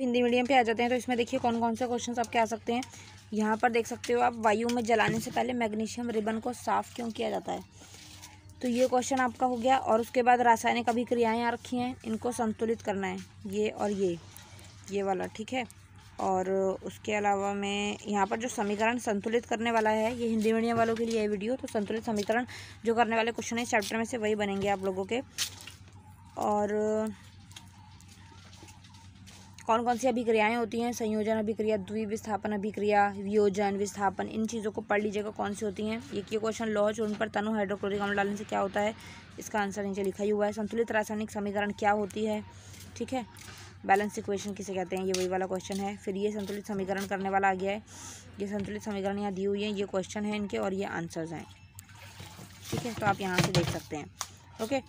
Hindi medium पे आ जाते हैं तो इसमें देखिए कौन कौन से क्वेश्चन आपके आ सकते हैं यहाँ पर देख सकते हो आप वायु में जलाने से पहले मैग्नीशियम रिबन को साफ़ क्यों किया जाता है तो ये क्वेश्चन आपका हो गया और उसके बाद रासायनिक अभिक्रियाएँ यहाँ रखी हैं इनको संतुलित करना है ये और ये ये वाला ठीक है और उसके अलावा मैं यहाँ पर जो समीकरण संतुलित करने वाला है ये हिंदी मीडियम वालों के लिए ये वीडियो तो संतुलित समीकरण जो करने वाले क्वेश्चन है इस चैप्टर में से वही बनेंगे आप लोगों के और कौन कौन सी अभिक्रियाएँ होती हैं संयोजन अभिक्रिया द्वि विस्थापन अभिक्रिया वियोजन विस्थापन इन चीज़ों को पढ़ लीजिएगा कौन सी होती हैं एक ये क्वेश्चन लॉज उन पर तनु हाइड्रोक्लोरिक अम्ल डालने से क्या होता है इसका आंसर नीचे लिखा ही हुआ है संतुलित रासायनिक समीकरण क्या होती है ठीक है बैलेंस इक्वेशन किसे कहते हैं ये वही वाला क्वेश्चन है फिर ये संतुलित समीकरण करने वाला आ गया है ये संतुलित समीकरण यहाँ दी हुई है ये क्वेश्चन है इनके और ये आंसर्स हैं ठीक है तो आप यहाँ से देख सकते हैं ओके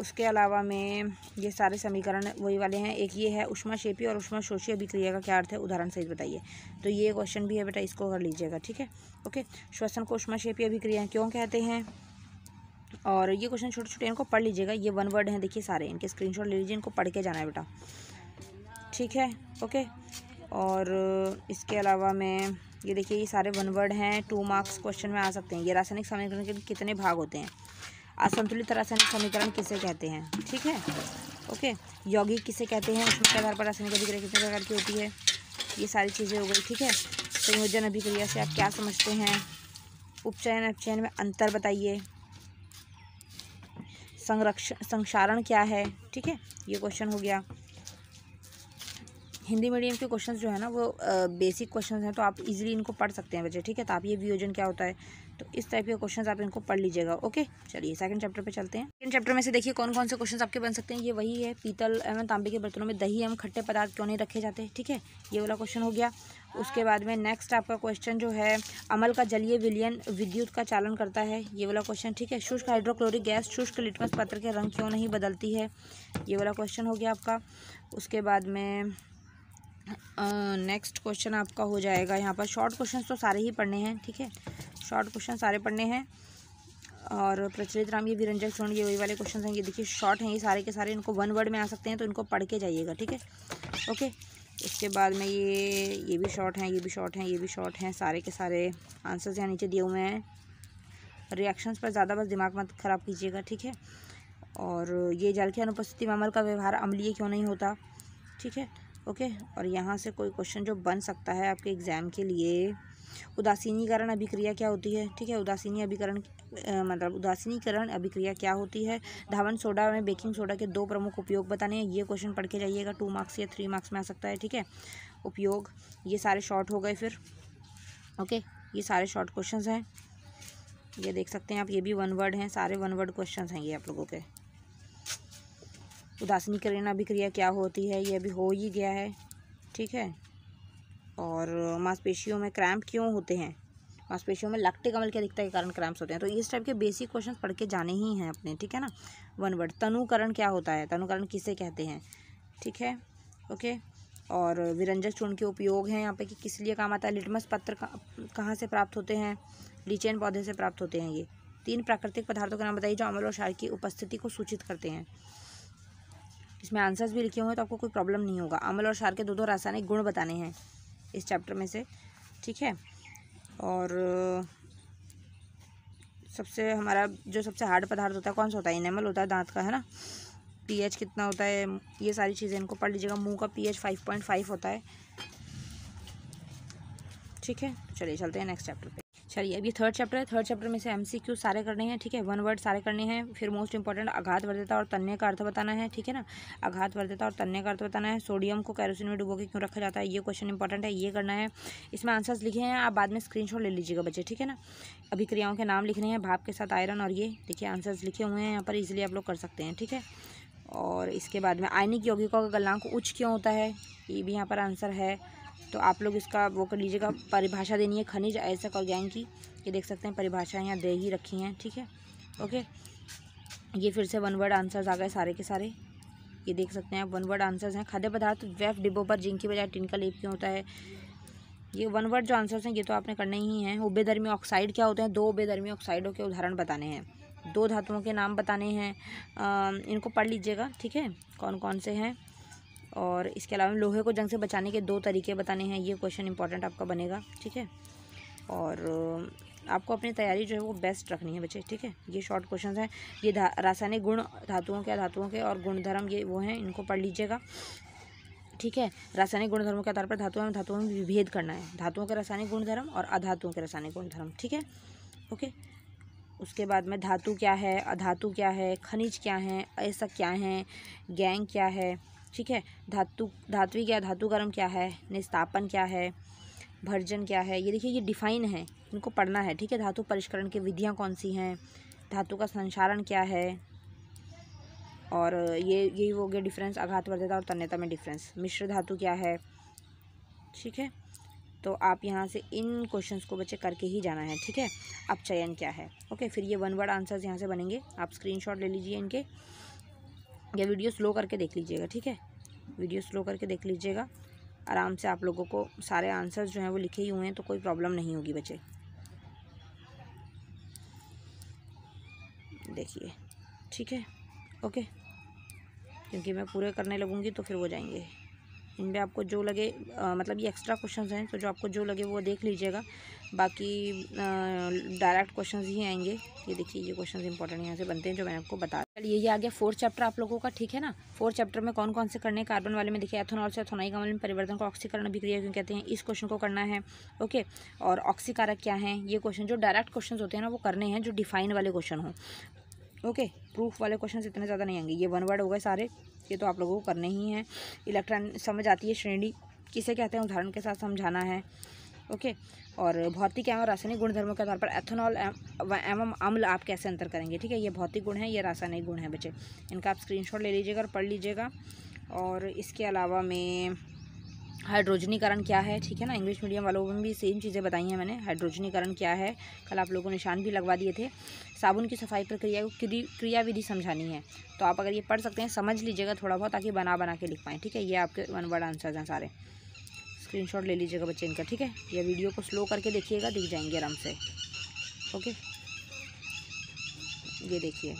उसके अलावा में ये सारे समीकरण वही वाले हैं एक ये है उष्मा शेपी और उष्मा शोषी अभिक्रिया का क्या अर्थ है उदाहरण सहित बताइए तो ये क्वेश्चन भी है बेटा इसको कर लीजिएगा ठीक है ओके श्वसन को उष्मा शेपी अभिक्रिया क्यों कहते हैं और ये क्वेश्चन छोटे छोटे इनको पढ़ लीजिएगा ये वन वर्ड हैं देखिए सारे इनके स्क्रीन ले लीजिए इनको पढ़ के जाना है बेटा ठीक है ओके और इसके अलावा मैं ये देखिए ये सारे वन वर्ड हैं टू मार्क्स क्वेश्चन में आ सकते हैं ये रासायनिक समीकरण के कितने भाग होते हैं असंतुलित रासायनिक समीकरण किसे कहते हैं ठीक है ओके यौगिक किसे कहते हैं उसमें आधार पर रासायनिक अभिक्रिया कितने प्रकार की होती है ये सारी चीज़ें हो गई ठीक है संयोजन अभिक्रिया से आप क्या समझते हैं उपचयन अपचयन में अंतर बताइए संरक्षण संक्षारण क्या है ठीक है ये क्वेश्चन हो गया हिंदी मीडियम के क्वेश्चन जो है ना वो बेसिक क्वेश्चन हैं तो आप इजीली इनको पढ़ सकते हैं बच्चे ठीक है तो आप ये वियोजन क्या होता है तो इस टाइप के क्वेश्चन आप इनको पढ़ लीजिएगा ओके चलिए सेकंड चैप्टर पे चलते हैं सेकंड चैप्टर में से देखिए कौन कौन से क्वेश्चन आपके बन सकते हैं ये वही है पीतल एवं तांबे के बर्तनों में दही एवं खट्टे पदार्थ क्यों नहीं रखे जाते ठीक है ये वाला क्वेश्चन हो गया उसके बाद में नेक्स्ट आपका क्वेश्चन जो है अमल का जलीय विलियन विद्युत का चालन करता है ये वाला क्वेश्चन ठीक है शुष्क हाइड्रोक्लोरिक गैस शुष्क लिटमस पत्र के रंग क्यों नहीं बदलती है ये वाला क्वेश्चन हो गया आपका उसके बाद में नेक्स्ट क्वेश्चन आपका हो जाएगा यहाँ पर शॉर्ट क्वेश्चन तो सारे ही पढ़ने हैं ठीक है शॉर्ट क्वेश्चन सारे पढ़ने हैं और प्रचलित राम ये विरंजक सोन ये वही वाले क्वेश्चन हैं ये देखिए शॉर्ट हैं ये सारे के सारे इनको वन वर्ड में आ सकते हैं तो इनको पढ़ के जाइएगा ठीक है ओके उसके बाद में ये ये भी शॉर्ट हैं ये भी शॉर्ट हैं ये भी शॉर्ट हैं सारे के सारे आंसर्स यहाँ नीचे दिए हुए हैं रिएक्शंस पर ज़्यादा बस दिमाग मत ख़राब कीजिएगा ठीक है और ये जल की अनुपस्थिति में अमल का व्यवहार अमलीय क्यों नहीं होता ठीक है ओके और यहाँ से कोई क्वेश्चन जो बन सकता है आपके एग्ज़ाम के लिए उदासीनीकरण अभिक्रिया क्या होती है ठीक है उदासीनी अभिकरण मतलब उदासीनीकरण अभिक्रिया क्या होती है धावन सोडा में बेकिंग सोडा के दो प्रमुख उपयोग बताने हैं ये क्वेश्चन पढ़ के जाइएगा टू मार्क्स या थ्री मार्क्स में आ सकता है ठीक है उपयोग ये सारे शॉर्ट हो गए फिर ओके ये सारे शॉर्ट क्वेश्चन हैं ये देख सकते हैं आप ये भी वन वर्ड हैं सारे वन वर्ड क्वेश्चन हैं ये आप लोगों के उदासनी करेना अभिक्रिया क्या होती है यह अभी हो ही गया है ठीक है और मांसपेशियों में क्रैम्प क्यों होते हैं मांसपेशियों में लैक्टिक अमल की अधिकता के कारण क्रैम्प्स होते हैं तो इस टाइप के बेसिक क्वेश्चन पढ़ के जाने ही हैं अपने ठीक है ना वन वर्ड तनुकरण क्या होता है तनुकरण किसे कहते हैं ठीक है ओके और विरंजक चूर्ण के उपयोग हैं यहाँ पे कि किस लिए काम आता है लिटमस पत्र कहाँ से प्राप्त होते हैं लीचेन पौधे से प्राप्त होते हैं ये तीन प्राकृतिक पदार्थों का नाम बताइए जो अमल और शार की उपस्थिति को सूचित करते हैं इसमें आंसर्स भी लिखे हुए हैं तो आपको कोई प्रॉब्लम नहीं होगा अमल और शार के दो दो रासायनिक गुण बताने हैं इस चैप्टर में से ठीक है और सबसे हमारा जो सबसे हार्ड पदार्थ होता है कौन सा होता है इनेमल होता है दांत का है ना पीएच कितना होता है ये सारी चीज़ें इनको पढ़ लीजिएगा मुंह का पीएच फाइव पॉइंट फाइव होता है ठीक है चलिए चलते हैं नेक्स्ट चैप्टर पे चलिए अब ये थर्ड चैप्टर है थर्ड चैप्टर में से एमसीक्यू सारे करने हैं ठीक है वन वर्ड सारे करने हैं फिर मोस्ट इंपॉर्टेंट आघात वर्धता और तन्य का अर्थ बताना है ठीक है ना आघात वर्धता और तन्य का अर्थ बताना है सोडियम को कैरोसिन में डुबो के क्यों रखा जाता है ये क्वेश्चन इंपॉर्टेंट है ये करना है इसमें आंसर्स लिखे हैं आप बाद में शॉट ले लीजिएगा बच्चे ठीक है ना अभिक्रियाओं के नाम लिखने हैं भाप के साथ आयरन और ये देखिए आंसर्स लिखे हुए हैं यहाँ पर ईजिली आप लोग कर सकते हैं ठीक है और इसके बाद में आयनिक यौगिकों का गलनांक उच्च क्यों होता है ये भी यहाँ पर आंसर है तो आप लोग इसका वो कर लीजिएगा परिभाषा देनी है खनिज ऐसा और गैंग की ये देख सकते हैं परिभाषा यहाँ दे ही रखी हैं ठीक है ओके ये फिर से वन वर्ड आंसर्स आ गए सारे के सारे ये देख सकते हैं आप वन वर्ड आंसर्स हैं खाद्य पदार्थ वेफ डिब्बों पर जिंक की बजाय टिन का लेप क्यों होता है ये वन वर्ड जो आंसर्स हैं ये तो आपने करने ही हैं उबेदर्मी ऑक्साइड क्या होते हैं दो उबेदर्मी ऑक्साइडों के उदाहरण बताने हैं दो धातुओं के नाम बताने हैं इनको पढ़ लीजिएगा ठीक है कौन कौन से हैं और इसके अलावा लोहे को जंग से बचाने के दो तरीके बताने हैं ये क्वेश्चन इंपॉर्टेंट आपका बनेगा ठीक है और आपको अपनी तैयारी जो है वो बेस्ट रखनी है बच्चे ठीक है ये शॉर्ट क्वेश्चन हैं ये रासायनिक गुण धातुओं के धातुओं के और गुणधर्म ये वो हैं इनको पढ़ लीजिएगा ठीक है रासायनिक गुणधर्मों के आधार पर धातुओं में धातुओं में विभेद करना है धातुओं के रासायनिक गुणधर्म और अधातुओं के रासायनिक गुणधर्म ठीक है ओके उसके बाद में धातु क्या है अधातु क्या है खनिज क्या है ऐसा क्या है गैंग क्या है ठीक है धातु धातुवी क्या धातु कर्म क्या है निस्तापन क्या है भर्जन क्या है ये देखिए ये डिफाइन है इनको पढ़ना है ठीक है धातु परिष्करण की विधियाँ कौन सी हैं धातु का संसारण क्या है और ये यही हो गया डिफरेंस आघातवर्धता और तन्यता में डिफरेंस मिश्र धातु क्या है ठीक है तो आप यहाँ से इन क्वेश्चंस को बच्चे करके ही जाना है ठीक है अब चयन क्या है ओके फिर ये वन वर्ड आंसर्स यहाँ से बनेंगे आप स्क्रीनशॉट ले लीजिए इनके या वीडियो स्लो करके देख लीजिएगा ठीक है वीडियो स्लो करके देख लीजिएगा आराम से आप लोगों को सारे आंसर्स जो हैं वो लिखे ही हुए हैं तो कोई प्रॉब्लम नहीं होगी बच्चे देखिए ठीक है ओके क्योंकि मैं पूरे करने लगूँगी तो फिर वो जाएंगे इनमें आपको जो लगे आ, मतलब ये एक्स्ट्रा क्वेश्चन हैं तो जो आपको जो लगे वो देख लीजिएगा बाकी डायरेक्ट क्वेश्चन ही आएंगे ये देखिए ये क्वेश्चन इंपॉर्टेंट यहाँ से बनते हैं जो मैंने आपको बता चलिए ये आ गया फोर्थ चैप्टर आप लोगों का ठीक है ना फोर्थ चैप्टर में कौन कौन से करने कार्बन वाले में देखिए एथोनॉल से एथोनाइक अमल में परिवर्तन को ऑक्सीकरण अभिक्रिया क्यों कहते हैं इस क्वेश्चन को करना है ओके और ऑक्सीकारक क्या है ये क्वेश्चन जो डायरेक्ट क्वेश्चन होते हैं ना वो करने हैं जो डिफाइन वाले क्वेश्चन हों ओके प्रूफ वाले क्वेश्चन इतने ज़्यादा नहीं आएंगे ये वन वर्ड हो गए सारे ये तो आप लोगों को करने ही हैं इलेक्ट्रॉन समझ आती है श्रेणी किसे कहते हैं उदाहरण के साथ समझाना है ओके और भौतिक एवं रासायनिक गुणधर्मों के आधार पर एथेनॉल एवं अम्ल आप कैसे अंतर करेंगे ठीक है ये भौतिक गुण है ये रासायनिक गुण है बच्चे इनका आप स्क्रीनशॉट ले लीजिएगा और पढ़ लीजिएगा और इसके अलावा में हाइड्रोजनीकरण क्या है ठीक है ना इंग्लिश मीडियम वालों में भी सेम चीज़ें बताई हैं मैंने हाइड्रोजनीकरण क्या है कल आप लोगों को निशान भी लगवा दिए थे साबुन की सफाई प्रक्रिया को विधि समझानी है तो आप अगर ये पढ़ सकते हैं समझ लीजिएगा थोड़ा बहुत ताकि बना बना के लिख पाएँ ठीक है ये आपके वन वर्ड आंसर हैं सारे स्क्रीन ले लीजिएगा बच्चे इनका ठीक है या वीडियो को स्लो करके देखिएगा दिख जाएंगे आराम से ओके ये देखिए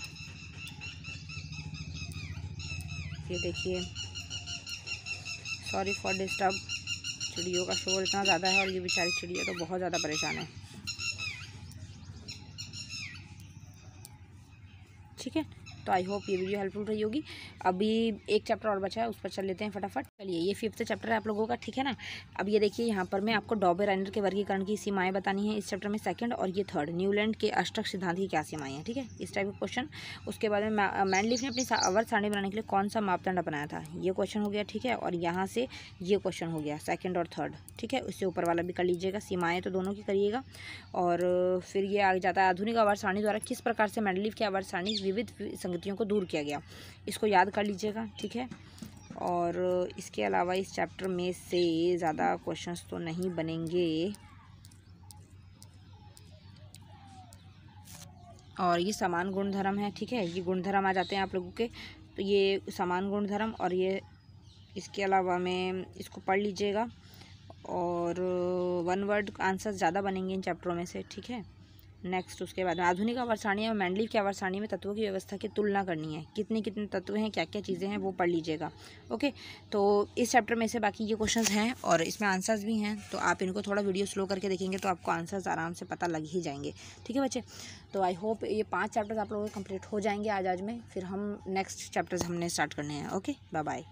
ये देखिए सॉरी फॉर डिस्टर्ब चिड़ियों का शोर इतना ज़्यादा है और ये बेचारी चिड़िया तो बहुत ज़्यादा परेशान है ठीक है तो आई होप ये वीडियो हेल्पफुल रही होगी अभी एक चैप्टर और बचा है उस पर चल लेते हैं फटाफट चलिए ये फिफ्थ चैप्टर है आप लोगों का ठीक है ना अब ये देखिए यहाँ पर मैं आपको डॉबे राइनर के वर्गीकरण की सीमाएं बतानी है इस चैप्टर में सेकंड और ये थर्ड न्यूलैंड के अष्टक सिद्धांत की क्या सीमाएं हैं ठीक है इस टाइप का क्वेश्चन उसके बाद में मैनलिफ ने अपनी अवर सारणी बनाने के लिए कौन सा मापदंड अपनाया था ये क्वेश्चन हो गया ठीक है और यहाँ से ये क्वेश्चन हो गया सेकेंड और थर्ड ठीक है उससे ऊपर वाला भी कर लीजिएगा सीमाएँ तो दोनों की करिएगा और फिर ये आ जाता है आधुनिक अवर सारणी द्वारा किस प्रकार से मैंडलिफ की अवर सारणी विविध विसंगतियों को दूर किया गया इसको याद कर लीजिएगा ठीक है और इसके अलावा इस चैप्टर में से ज़्यादा क्वेश्चंस तो नहीं बनेंगे और ये समान गुणधर्म है ठीक है ये गुणधर्म आ जाते हैं आप लोगों के तो ये समान गुणधर्म और ये इसके अलावा मैं इसको पढ़ लीजिएगा और वन वर्ड आंसर ज़्यादा बनेंगे इन चैप्टरों में से ठीक है नेक्स्ट उसके बाद आधुनिक अवरसारणी और मैंडली की अवरसारणी में तत्वों की व्यवस्था की तुलना करनी है कितने कितने तत्व हैं क्या क्या चीज़ें हैं वो पढ़ लीजिएगा ओके तो इस चैप्टर में से बाकी ये क्वेश्चन हैं और इसमें आंसर्स भी हैं तो आप इनको थोड़ा वीडियो स्लो करके देखेंगे तो आपको आंसर्स आराम से पता लग ही जाएंगे ठीक है बच्चे तो आई होप ये पाँच चैप्टर्स आप लोगों के कम्प्लीट हो जाएंगे आज आज में फिर हम नेक्स्ट चैप्टर्स हमने स्टार्ट करने हैं ओके बाय बाय